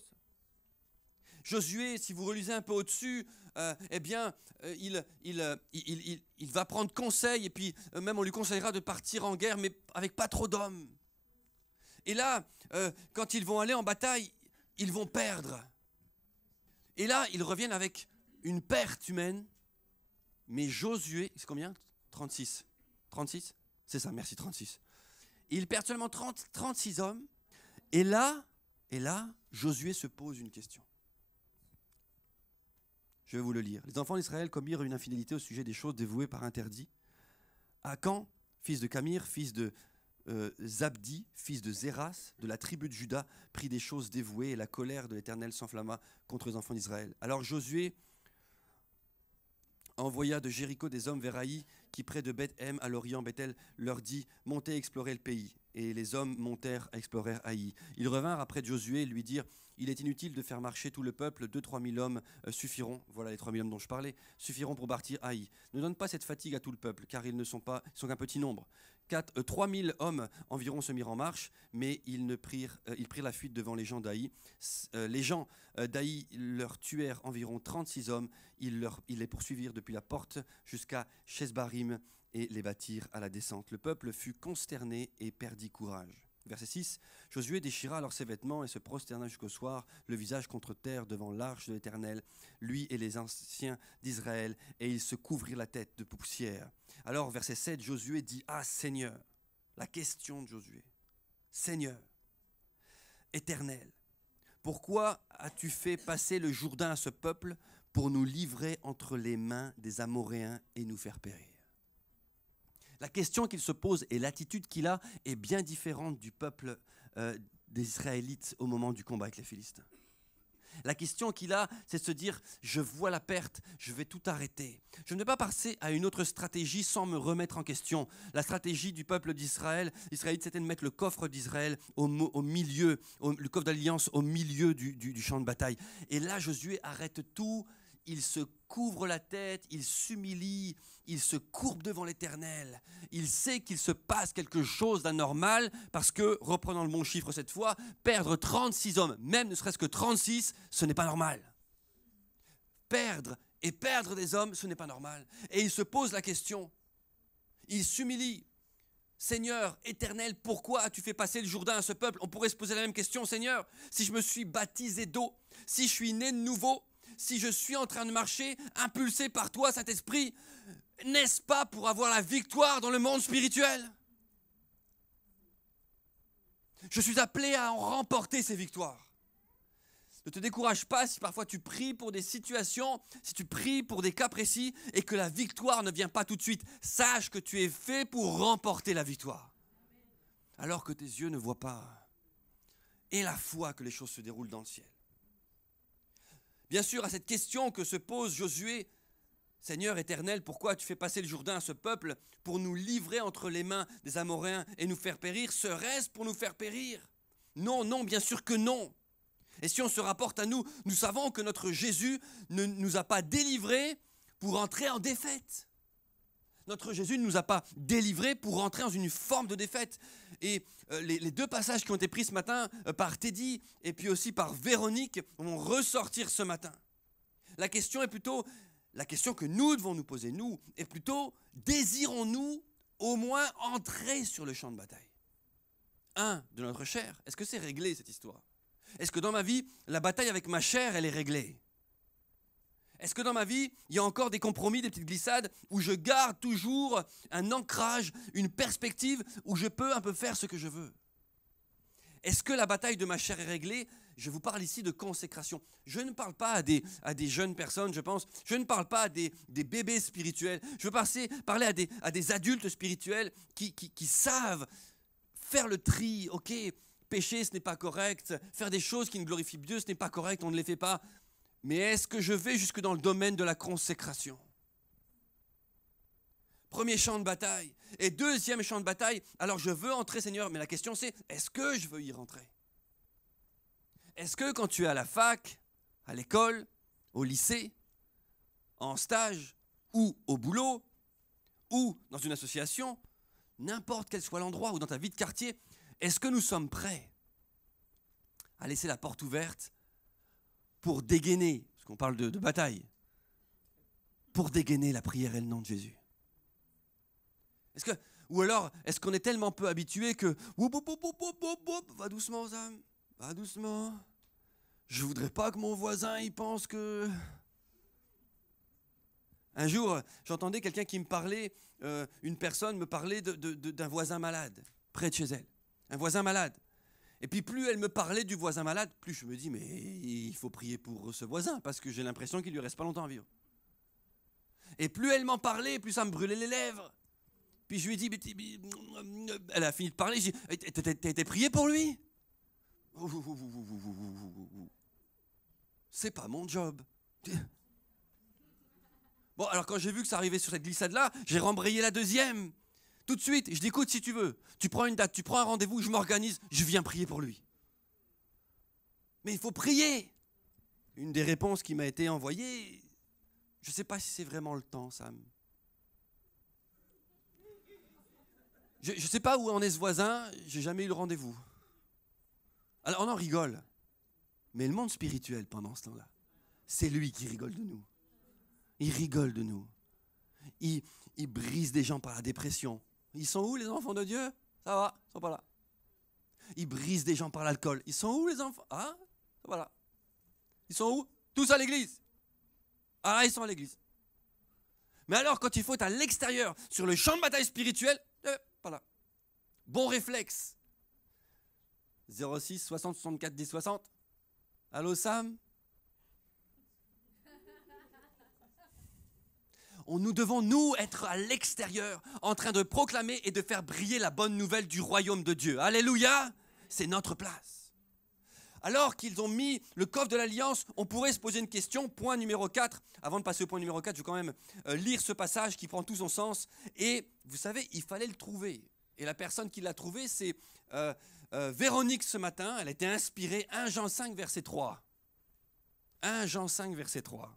Josué, si vous relisez un peu au-dessus, euh, eh bien, euh, euh, il, il, il, va prendre conseil, et puis même on lui conseillera de partir en guerre, mais avec pas trop d'hommes. Et là, quand ils vont aller en bataille, ils vont perdre. Et là, ils reviennent avec une perte humaine, mais Josué, c'est combien 36. 36 C'est ça, merci, 36. Ils perdent seulement 30, 36 hommes. Et là, et là, Josué se pose une question. Je vais vous le lire. Les enfants d'Israël commirent une infidélité au sujet des choses dévouées par interdit. Akan, fils de Camir, fils de euh, Zabdi, fils de Zéras, de la tribu de Juda, prit des choses dévouées et la colère de l'Éternel s'enflamma contre les enfants d'Israël. Alors Josué envoya de Jéricho des hommes vers Haï, qui près de Beth-Hem à l'orient Bethel, leur dit Montez explorer le pays et les hommes montèrent, explorèrent Haï. Ils revinrent après Josué et lui dirent Il est inutile de faire marcher tout le peuple, deux, trois mille hommes euh, suffiront, voilà les trois mille hommes dont je parlais, suffiront pour partir Haï. Ne donne pas cette fatigue à tout le peuple, car ils ne sont pas, sont qu'un petit nombre. Quatre, euh, hommes environ se mirent en marche, mais ils, ne prirent, euh, prirent la fuite devant les gens d'Aï. Euh, les gens d'Haï leur tuèrent environ 36 hommes. Ils, leur, ils les poursuivirent depuis la porte jusqu'à Chesbarim et les bâtirent à la descente. Le peuple fut consterné et perdit courage. Verset 6. Josué déchira alors ses vêtements et se prosterna jusqu'au soir, le visage contre terre devant l'arche de l'Éternel, lui et les anciens d'Israël, et ils se couvrirent la tête de poussière. Alors, verset 7, Josué dit Ah Seigneur La question de Josué Seigneur, Éternel, pourquoi as-tu fait passer le Jourdain à ce peuple pour nous livrer entre les mains des Amoréens et nous faire périr la question qu'il se pose et l'attitude qu'il a est bien différente du peuple euh, des Israélites au moment du combat avec les Philistins. La question qu'il a, c'est de se dire, je vois la perte, je vais tout arrêter. Je ne vais pas passer à une autre stratégie sans me remettre en question. La stratégie du peuple d'Israël, Israélite, c'était de mettre le coffre d'Israël au, milieu, le coffre d'alliance au milieu du champ de bataille. Et là, Josué arrête tout, il se couvre la tête, il s'humilie, il se courbe devant l'Éternel. Il sait qu'il se passe quelque chose d'anormal parce que, reprenant le bon chiffre cette fois, perdre 36 hommes, même ne serait-ce que 36, ce n'est pas normal. Perdre et perdre des hommes, ce n'est pas normal. Et il se pose la question. Il s'humilie. Seigneur, éternel, pourquoi as-tu fait passer le Jourdain à ce peuple On pourrait se poser la même question, Seigneur. Si je me suis baptisé d'eau, si je suis né de nouveau, si je suis en train de marcher, impulsé par toi, Saint-Esprit, n'est-ce pas pour avoir la victoire dans le monde spirituel Je suis appelé à en remporter ces victoires. Ne te décourage pas si parfois tu pries pour des situations, si tu pries pour des cas précis et que la victoire ne vient pas tout de suite. Sache que tu es fait pour remporter la victoire. Alors que tes yeux ne voient pas. Et la foi que les choses se déroulent dans le ciel. Bien sûr, à cette question que se pose Josué, Seigneur éternel, pourquoi tu fais passer le Jourdain à ce peuple pour nous livrer entre les mains des Amoréens et nous faire périr Serait-ce pour nous faire périr Non, non, bien sûr que non. Et si on se rapporte à nous, nous savons que notre Jésus ne nous a pas délivrés pour entrer en défaite. Notre Jésus ne nous a pas délivrés pour entrer dans une forme de défaite. Et euh, les, deux passages qui ont été pris ce matin euh, par Teddy et puis aussi par Véronique vont ressortir ce matin. La question est plutôt, la question que nous devons nous poser, nous, est plutôt, désirons-nous au moins entrer sur le champ de bataille Un, de notre chair. Est-ce que c'est réglé cette histoire Est-ce que dans ma vie, la bataille avec ma chair, elle est réglée est-ce que dans ma vie, il y a encore des compromis, des petites glissades, où je garde toujours un ancrage, une perspective, où je peux un peu faire ce que je veux Est-ce que la bataille de ma chair est réglée Je vous parle ici de consécration. Je ne parle pas à des, à des jeunes personnes, je pense. Je ne parle pas à des, bébés spirituels. Je veux passer, parler à des, à des adultes spirituels qui, savent faire le tri. Ok, pécher, ce n'est pas correct. Faire des choses qui ne glorifient Dieu, ce n'est pas correct. On ne les fait pas. Mais est-ce que je vais jusque dans le domaine de la consécration Premier champ de bataille. Et deuxième champ de bataille, alors je veux entrer Seigneur, mais la question c'est, est-ce que je veux y rentrer Est-ce que quand tu es à la fac, à l'école, au lycée, en stage, ou au boulot, ou dans une association, n'importe quel soit l'endroit, ou dans ta vie de quartier, est-ce que nous sommes prêts à laisser la porte ouverte pour dégainer, parce qu'on parle de, bataille, pour dégainer la prière et le nom de Jésus Est-ce que, ou alors, est-ce qu'on est tellement peu habitué que, va doucement, Sam, va doucement. Je voudrais pas que mon voisin y pense que. Un jour, j'entendais quelqu'un qui me parlait, euh, une personne me parlait d'un voisin malade, près de chez elle. Un voisin malade. Et puis plus elle me parlait du voisin malade, plus je me dis, mais il faut prier pour ce voisin, parce que j'ai l'impression qu'il lui reste pas longtemps à vivre. Et plus elle m'en parlait, plus ça me brûlait les lèvres. Puis je lui ai dit, elle a fini de parler, j'ai dit, t'as prié pour lui C'est pas mon job. Bon, alors quand j'ai vu que ça arrivait sur cette glissade-là, j'ai rembrayé la deuxième. Tout de suite, je dis si tu veux, tu prends une date, tu prends un rendez-vous, je m'organise, je viens prier pour lui. Mais il faut prier. Une des réponses qui m'a été envoyée, je ne sais pas si c'est vraiment le temps, Sam. Je ne sais pas où en est ce voisin, j'ai jamais eu le rendez-vous. Alors on en rigole. Mais le monde spirituel, pendant ce temps-là, c'est lui qui rigole de nous. Il rigole de nous. il, brise des gens par la dépression. Ils sont où les enfants de Dieu Ça va, ils sont pas là. Ils brisent des gens par l'alcool. Ils sont où les enfants hein Ah, voilà. Ils sont où Tous à l'église. Ah, ils sont à l'église. Mais alors, quand il faut être à l'extérieur, sur le champ de bataille spirituel, voilà. Euh, pas là. Bon réflexe. 06 60 64 10 60. Allô Sam nous devons, nous, être à l'extérieur, en train de proclamer et de faire briller la bonne nouvelle du royaume de Dieu. Alléluia, c'est notre place. Alors qu'ils ont mis le coffre de l'alliance, on pourrait se poser une question. Point numéro 4. Avant de passer au point numéro 4, je vais quand même euh, lire ce passage qui prend tout son sens. Et vous savez, il fallait le trouver. Et la personne qui l'a trouvé, c'est euh, euh, Véronique ce matin. Elle a été inspirée. 1 Jean 5, verset 3. 1 Jean 5, verset 3.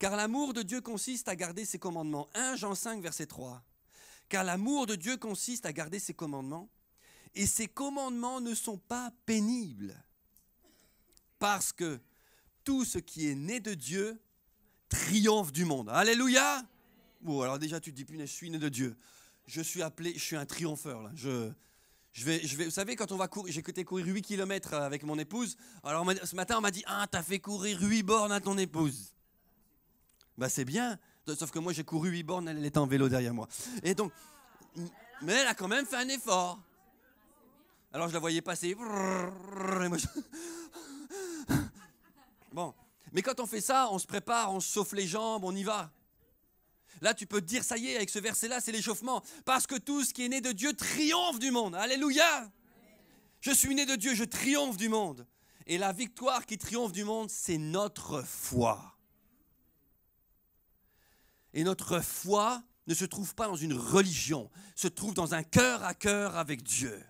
Car l'amour de Dieu consiste à garder ses commandements. 1 Jean 5, verset 3. Car l'amour de Dieu consiste à garder ses commandements. Et ses commandements ne sont pas pénibles. Parce que tout ce qui est né de Dieu triomphe du monde. Alléluia. Bon, alors déjà tu te dis, punaise, je suis né de Dieu. Je suis appelé, je suis un triompheur. Là. Je, je vais, je vais, vous savez, quand on va courir, j'ai côté courir 8 km euh, avec mon épouse. Alors ce matin, on m'a dit Ah, t'as fait courir 8 bornes à ton épouse. Bah c'est bien. Sauf que moi j'ai couru 8 bornes, elle était en vélo derrière moi. Et donc, mais elle a quand même fait un effort. Alors je la voyais passer. Bon, mais quand on fait ça, on se prépare, on se chauffe les jambes, on y va. Là, tu peux te dire, ça y est, avec ce verset-là, c'est l'échauffement. Parce que tout ce qui est né de Dieu triomphe du monde. Alléluia. Je suis né de Dieu, je triomphe du monde. Et la victoire qui triomphe du monde, c'est notre foi. Et notre foi ne se trouve pas dans une religion, se trouve dans un cœur à cœur avec Dieu.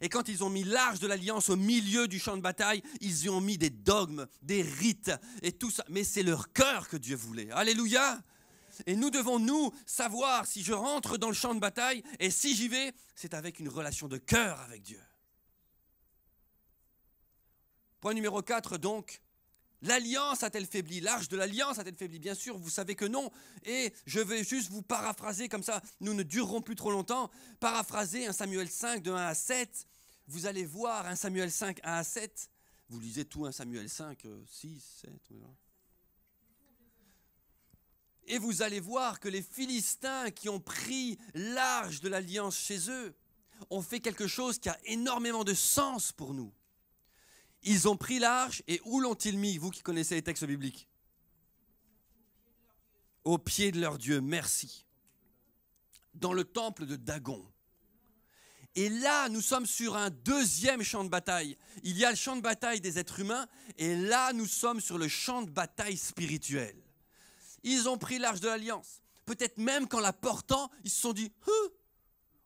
Et quand ils ont mis l'arche de l'alliance au milieu du champ de bataille, ils y ont mis des dogmes, des rites et tout ça. Mais c'est leur cœur que Dieu voulait. Alléluia. Et nous devons, nous, savoir si je rentre dans le champ de bataille et si j'y vais, c'est avec une relation de cœur avec Dieu. Point numéro 4, donc, L'alliance a-t-elle faibli L'arche de l'alliance a-t-elle faibli Bien sûr, vous savez que non. Et je vais juste vous paraphraser comme ça, nous ne durerons plus trop longtemps. Paraphraser 1 Samuel 5 de 1 à 7. Vous allez voir 1 Samuel 5 1 à 7. Vous lisez tout 1 Samuel 5, 6, 7. Et vous allez voir que les Philistins qui ont pris l'arche de l'alliance chez eux ont fait quelque chose qui a énormément de sens pour nous. Ils ont pris l'arche et où l'ont-ils mis, vous qui connaissez les textes bibliques Au pied de leur Dieu, merci. Dans le temple de Dagon. Et là, nous sommes sur un deuxième champ de bataille. Il y a le champ de bataille des êtres humains, et là, nous sommes sur le champ de bataille spirituel. Ils ont pris l'arche de l'alliance. Peut-être même qu'en la portant, ils se sont dit,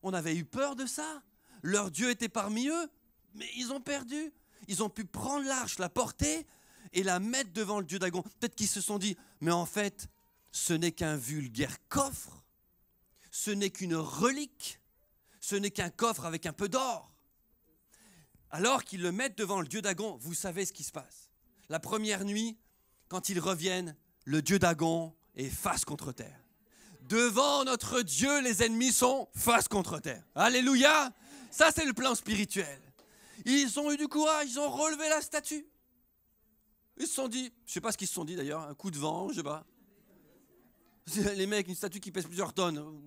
on avait eu peur de ça. Leur Dieu était parmi eux, mais ils ont perdu ils ont pu prendre l'arche, la porter et la mettre devant le dieu Dagon. Peut-être qu'ils se sont dit, mais en fait, ce n'est qu'un vulgaire coffre, ce n'est qu'une relique, ce n'est qu'un coffre avec un peu d'or. Alors qu'ils le mettent devant le dieu Dagon, vous savez ce qui se passe. La première nuit, quand ils reviennent, le dieu Dagon est face contre terre. Devant notre Dieu, les ennemis sont face contre terre. Alléluia Ça, c'est le plan spirituel. Ils ont eu du courage, ils ont relevé la statue. Ils se sont dit, je sais pas ce qu'ils se sont dit d'ailleurs, un coup de vent, je sais pas. Les mecs, une statue qui pèse plusieurs tonnes.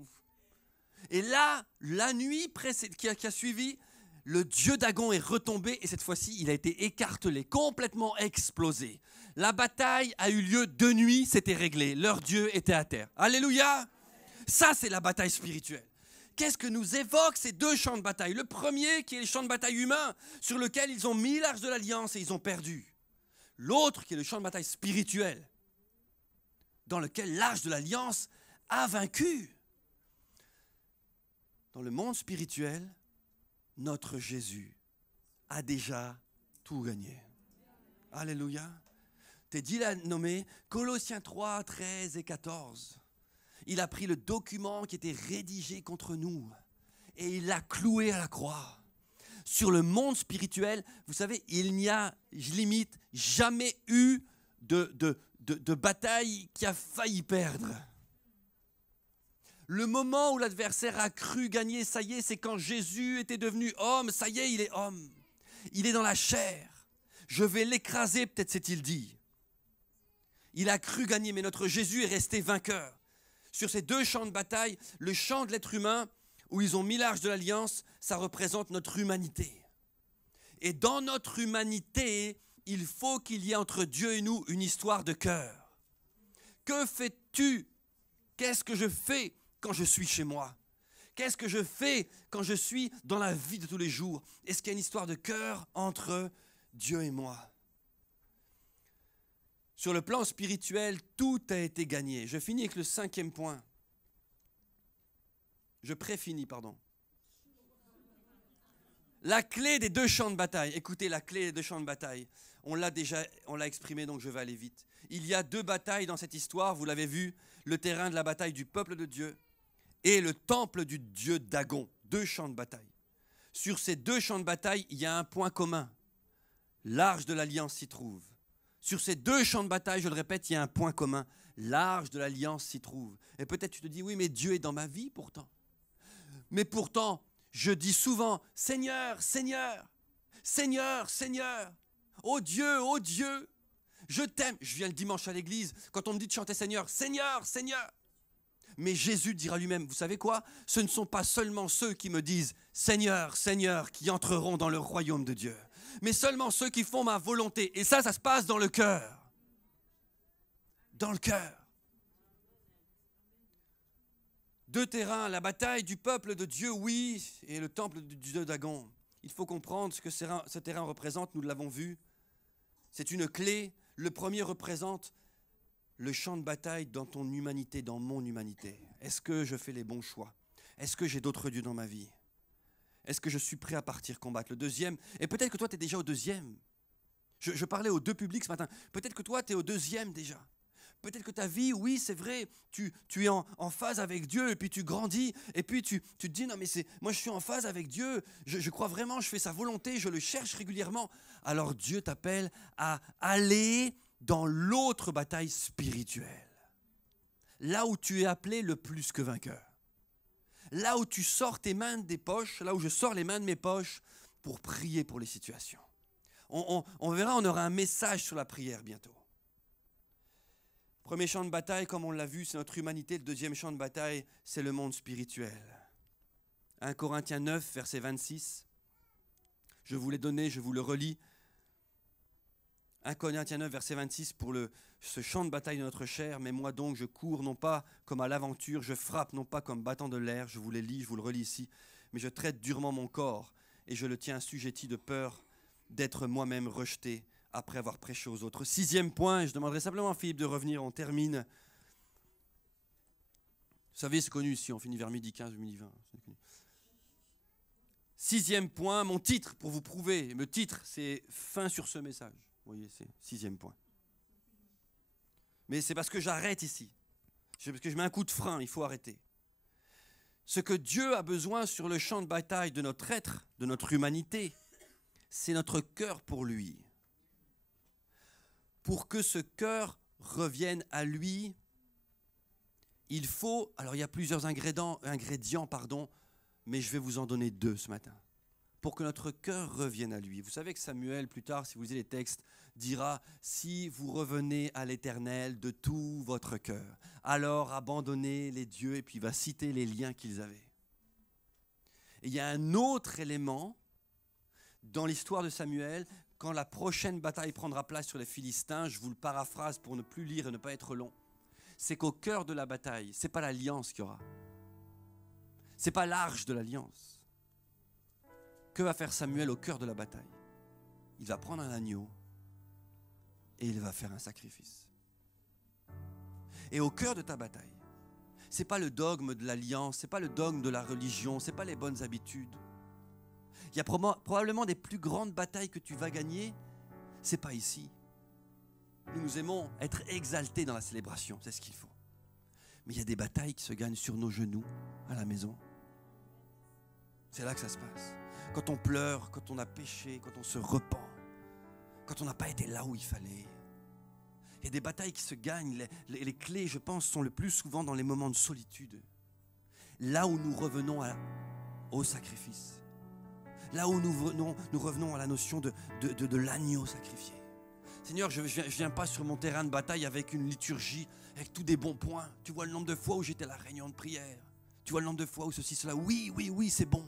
Et là, la nuit qui a, qui a suivi, le dieu Dagon est retombé et cette fois-ci, il a été écartelé, complètement explosé. La bataille a eu lieu de nuit, c'était réglé. Leur dieu était à terre. Alléluia Ça, c'est la bataille spirituelle. Qu'est-ce que nous évoquent ces deux champs de bataille Le premier qui est le champ de bataille humain sur lequel ils ont mis l'arche de l'alliance et ils ont perdu. L'autre qui est le champ de bataille spirituel dans lequel l'arche de l'alliance a vaincu. Dans le monde spirituel, notre Jésus a déjà tout gagné. Alléluia. T'es dit la nommé Colossiens 3, 13 et 14. Il a pris le document qui était rédigé contre nous et il l'a cloué à la croix. Sur le monde spirituel, vous savez, il n'y a, je limite, jamais eu de, de, de bataille qui a failli perdre. Le moment où l'adversaire a cru gagner, ça y est, c'est quand Jésus était devenu homme, ça y est, il est homme. Il est dans la chair. Je vais l'écraser, peut-être s'est-il dit. Il a cru gagner, mais notre Jésus est resté vainqueur. Sur ces deux champs de bataille, le champ de l'être humain, où ils ont mis l'arche de l'alliance, ça représente notre humanité. Et dans notre humanité, il faut qu'il y ait entre Dieu et nous une histoire de cœur. Que fais-tu Qu'est-ce que je fais quand je suis chez moi Qu'est-ce que je fais quand je suis dans la vie de tous les jours Est-ce qu'il y a une histoire de cœur entre Dieu et moi sur le plan spirituel, tout a été gagné. Je finis avec le cinquième point. Je préfinis, pardon. La clé des deux champs de bataille. Écoutez, la clé des deux champs de bataille. On l'a déjà, on l'a exprimé, donc je vais aller vite. Il y a deux batailles dans cette histoire, vous l'avez vu, le terrain de la bataille du peuple de Dieu et le temple du dieu Dagon. Deux champs de bataille. Sur ces deux champs de bataille, il y a un point commun. L'arche de l'alliance s'y trouve. Sur ces deux champs de bataille, je le répète, il y a un point commun. L'arche de l'alliance s'y trouve. Et peut-être tu te dis, oui, mais Dieu est dans ma vie pourtant. Mais pourtant, je dis souvent, Seigneur, Seigneur, Seigneur, Seigneur, oh Dieu, oh Dieu, je t'aime. Je viens le dimanche à l'église, quand on me dit de chanter Seigneur, Seigneur, Seigneur. Mais Jésus dira lui-même, vous savez quoi Ce ne sont pas seulement ceux qui me disent Seigneur, Seigneur, qui entreront dans le royaume de Dieu mais seulement ceux qui font ma volonté. Et ça, ça se passe dans le cœur. Dans le cœur. Deux terrains, la bataille du peuple de Dieu, oui, et le temple du dieu Dagon. Il faut comprendre ce que ce terrain représente, nous l'avons vu. C'est une clé. Le premier représente le champ de bataille dans ton humanité, dans mon humanité. Est-ce que je fais les bons choix Est-ce que j'ai d'autres dieux dans ma vie est-ce que je suis prêt à partir combattre Le deuxième. Et peut-être que toi, tu es déjà au deuxième. Je, parlais aux deux publics ce matin. Peut-être que toi, tu es au deuxième déjà. Peut-être que ta vie, oui, c'est vrai, tu, tu es en, phase avec Dieu, et puis tu grandis, et puis tu, tu te dis, non, mais c'est moi, je suis en phase avec Dieu, je crois vraiment, je fais sa volonté, je le cherche régulièrement. Alors Dieu t'appelle à aller dans l'autre bataille spirituelle, là où tu es appelé le plus que vainqueur là où tu sors tes mains des poches, là où je sors les mains de mes poches pour prier pour les situations. On, on verra, on aura un message sur la prière bientôt. Premier champ de bataille, comme on l'a vu, c'est notre humanité. Le deuxième champ de bataille, c'est le monde spirituel. 1 Corinthiens 9, verset 26. Je vous l'ai donné, je vous le relis. 1 Corinthiens 9, verset 26, pour le, ce champ de bataille de notre chair, mais moi donc je cours non pas comme à l'aventure, je frappe non pas comme battant de l'air, je vous les lis, je vous le relis ici, mais je traite durement mon corps et je le tiens assujetti de peur d'être moi-même rejeté après avoir prêché aux autres. Sixième point, je demanderai simplement à Philippe de revenir, on termine. Vous savez, c'est connu si on finit vers midi 15 midi 20. Sixième point, mon titre pour vous prouver. Le titre, c'est fin sur ce message. Vous voyez, c'est sixième point. Mais c'est parce que j'arrête ici. Parce que je mets un coup de frein, il faut arrêter. Ce que Dieu a besoin sur le champ de bataille de notre être, de notre humanité, c'est notre cœur pour lui. Pour que ce cœur revienne à lui, il faut, alors il y a plusieurs ingrédients, ingrédients pardon, mais je vais vous en donner deux ce matin pour que notre cœur revienne à lui. Vous savez que Samuel, plus tard, si vous lisez les textes, dira, si vous revenez à l'Éternel de tout votre cœur, alors abandonnez les dieux, et puis il va citer les liens qu'ils avaient. Et il y a un autre élément dans l'histoire de Samuel, quand la prochaine bataille prendra place sur les Philistins, je vous le paraphrase pour ne plus lire et ne pas être long, c'est qu'au cœur de la bataille, c'est pas l'alliance qu'il y aura. C'est pas l'arche de l'alliance que va faire Samuel au cœur de la bataille Il va prendre un agneau et il va faire un sacrifice. Et au cœur de ta bataille, ce n'est pas le dogme de l'alliance, ce n'est pas le dogme de la religion, ce n'est pas les bonnes habitudes. Il y a probablement des plus grandes batailles que tu vas gagner, ce n'est pas ici. Nous, nous aimons être exaltés dans la célébration, c'est ce qu'il faut. Mais il y a des batailles qui se gagnent sur nos genoux, à la maison. C'est là que ça se passe quand on pleure, quand on a péché, quand on se repent, quand on n'a pas été là où il fallait. Il y a des batailles qui se gagnent. Les, clés, je pense, sont le plus souvent dans les moments de solitude. Là où nous revenons au sacrifice. Là où nous, nous revenons à la notion de, l'agneau sacrifié. Seigneur, je ne viens, viens pas sur mon terrain de bataille avec une liturgie, avec tous des bons points. Tu vois le nombre de fois où j'étais à la réunion de prière. Tu vois le nombre de fois où ceci, cela. Oui, oui, oui, c'est bon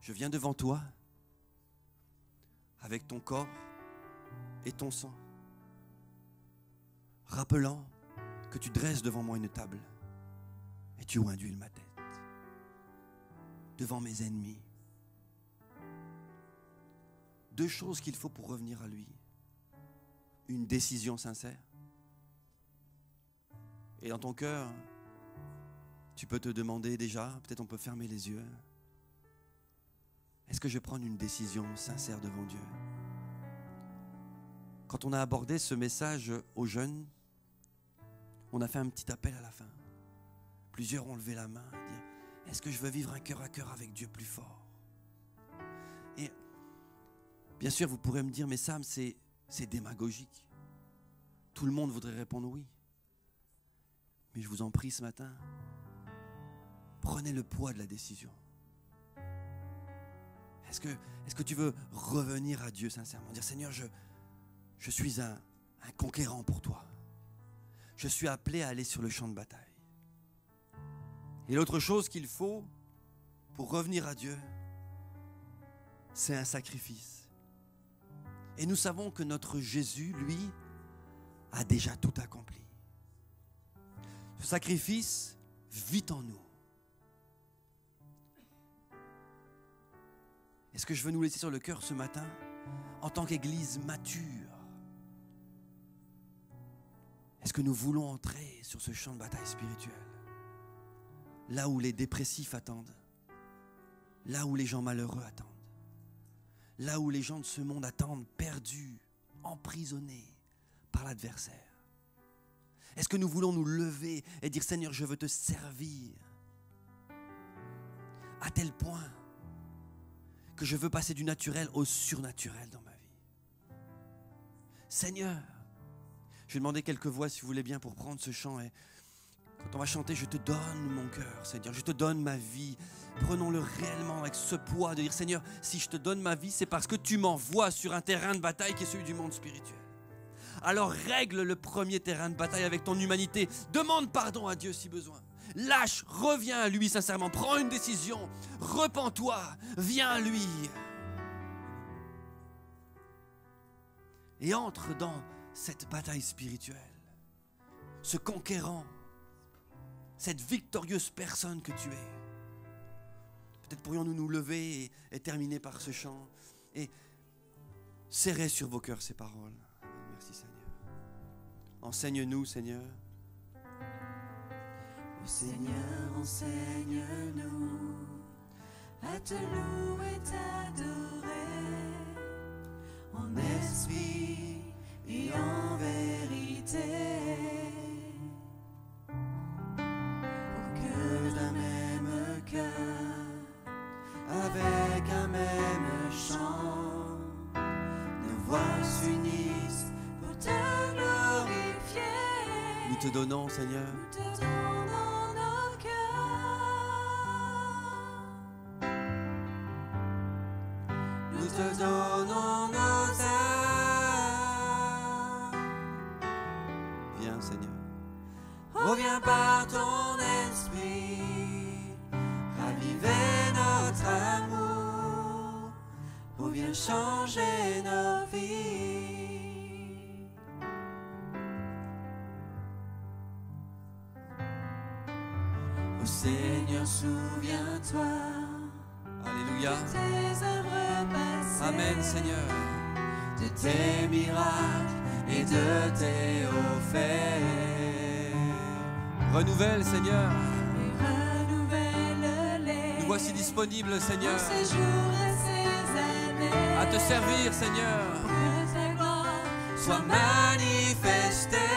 je viens devant toi avec ton corps et ton sang, rappelant que tu dresses devant moi une table et tu induis ma tête devant mes ennemis. Deux choses qu'il faut pour revenir à lui. Une décision sincère. Et dans ton cœur, tu peux te demander déjà, peut-être on peut fermer les yeux, est-ce que je vais prendre une décision sincère devant Dieu Quand on a abordé ce message aux jeunes, on a fait un petit appel à la fin. Plusieurs ont levé la main et dit, Est-ce que je veux vivre un cœur à cœur avec Dieu plus fort Et bien sûr, vous pourrez me dire Mais Sam, c'est, c'est démagogique. Tout le monde voudrait répondre oui. Mais je vous en prie ce matin, prenez le poids de la décision. Est-ce que, tu veux revenir à Dieu sincèrement Dire Seigneur, je, je suis un, un conquérant pour toi. Je suis appelé à aller sur le champ de bataille. Et l'autre chose qu'il faut pour revenir à Dieu, c'est un sacrifice. Et nous savons que notre Jésus, lui, a déjà tout accompli. Ce sacrifice vit en nous. est ce que je veux nous laisser sur le cœur ce matin, en tant qu'Église mature, est-ce que nous voulons entrer sur ce champ de bataille spirituelle Là où les dépressifs attendent, là où les gens malheureux attendent, là où les gens de ce monde attendent, perdus, emprisonnés par l'adversaire. Est-ce que nous voulons nous lever et dire Seigneur, je veux te servir à tel point que je veux passer du naturel au surnaturel dans ma vie. Seigneur, je vais demander quelques voix si vous voulez bien pour prendre ce chant. Et quand on va chanter, je te donne mon cœur, Seigneur, je te donne ma vie. Prenons-le réellement avec ce poids de dire, Seigneur, si je te donne ma vie, c'est parce que tu m'envoies sur un terrain de bataille qui est celui du monde spirituel. Alors règle le premier terrain de bataille avec ton humanité. Demande pardon à Dieu si besoin lâche, reviens à lui sincèrement, prends une décision, repens-toi, viens à lui. Et entre dans cette bataille spirituelle, ce conquérant, cette victorieuse personne que tu es. Peut-être pourrions-nous nous lever et, et terminer par ce chant et serrer sur vos cœurs ces paroles. Merci Seigneur. Enseigne-nous Seigneur Seigneur, enseigne-nous à te louer, et t'adorer en esprit et en vérité. Pour que d'un même cœur, avec un même chant, nos voix s'unissent pour te glorifier. Nous te donnons, Seigneur. Seigneur, à te servir, Seigneur. que Soit manifestée.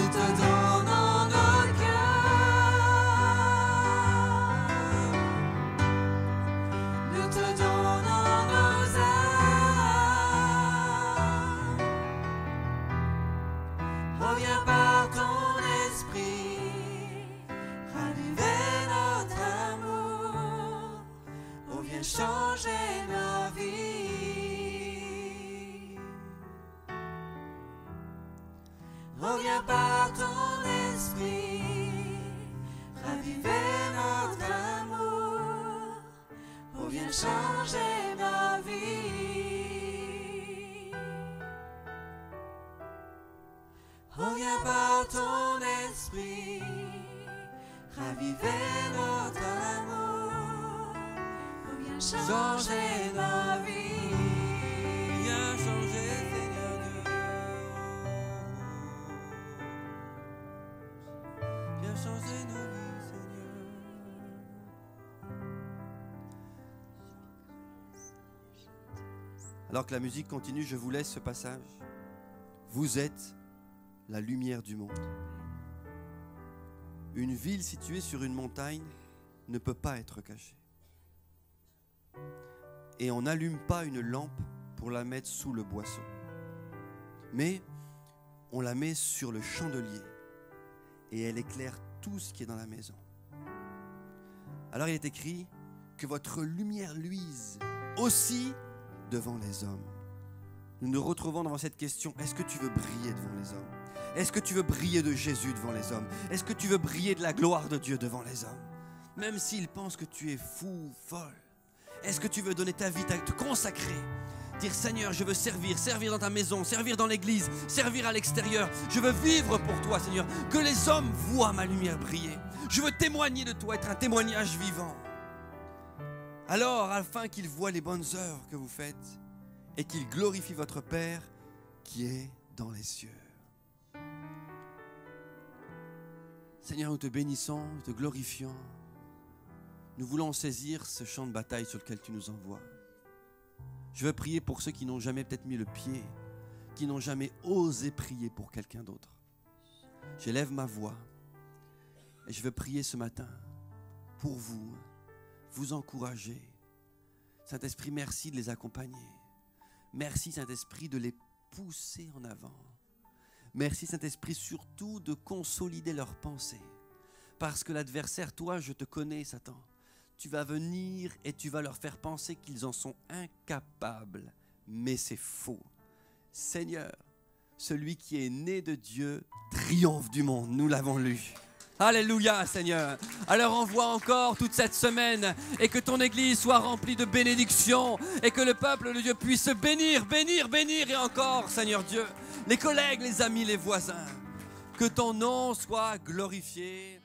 不再走。Alors que la musique continue, je vous laisse ce passage. Vous êtes la lumière du monde. Une ville située sur une montagne ne peut pas être cachée. Et on n'allume pas une lampe pour la mettre sous le boisseau, mais on la met sur le chandelier et elle éclaire tout ce qui est dans la maison. Alors il est écrit que votre lumière luise aussi devant les hommes. Nous nous retrouvons devant cette question, est-ce que tu veux briller devant les hommes Est-ce que tu veux briller de Jésus devant les hommes Est-ce que tu veux briller de la gloire de Dieu devant les hommes Même s'ils pensent que tu es fou, folle. Est-ce que tu veux donner ta vie, te consacrer Dire Seigneur, je veux servir, servir dans ta maison, servir dans l'église, servir à l'extérieur. Je veux vivre pour toi, Seigneur. Que les hommes voient ma lumière briller. Je veux témoigner de toi, être un témoignage vivant. Alors, afin qu'il voie les bonnes œuvres que vous faites et qu'il glorifie votre Père qui est dans les cieux. Seigneur, nous te bénissons, nous te glorifions. Nous voulons saisir ce champ de bataille sur lequel tu nous envoies. Je veux prier pour ceux qui n'ont jamais peut-être mis le pied, qui n'ont jamais osé prier pour quelqu'un d'autre. J'élève ma voix et je veux prier ce matin pour vous, vous encourager. Saint-Esprit, merci de les accompagner. Merci, Saint-Esprit, de les pousser en avant. Merci, Saint-Esprit, surtout de consolider leurs pensées. Parce que l'adversaire, toi, je te connais, Satan. Tu vas venir et tu vas leur faire penser qu'ils en sont incapables. Mais c'est faux. Seigneur, celui qui est né de Dieu triomphe du monde. Nous l'avons lu. Alléluia, Seigneur. Alors envoie encore toute cette semaine et que ton Église soit remplie de bénédictions et que le peuple de Dieu puisse bénir, bénir, bénir et encore, Seigneur Dieu, les collègues, les amis, les voisins. Que ton nom soit glorifié.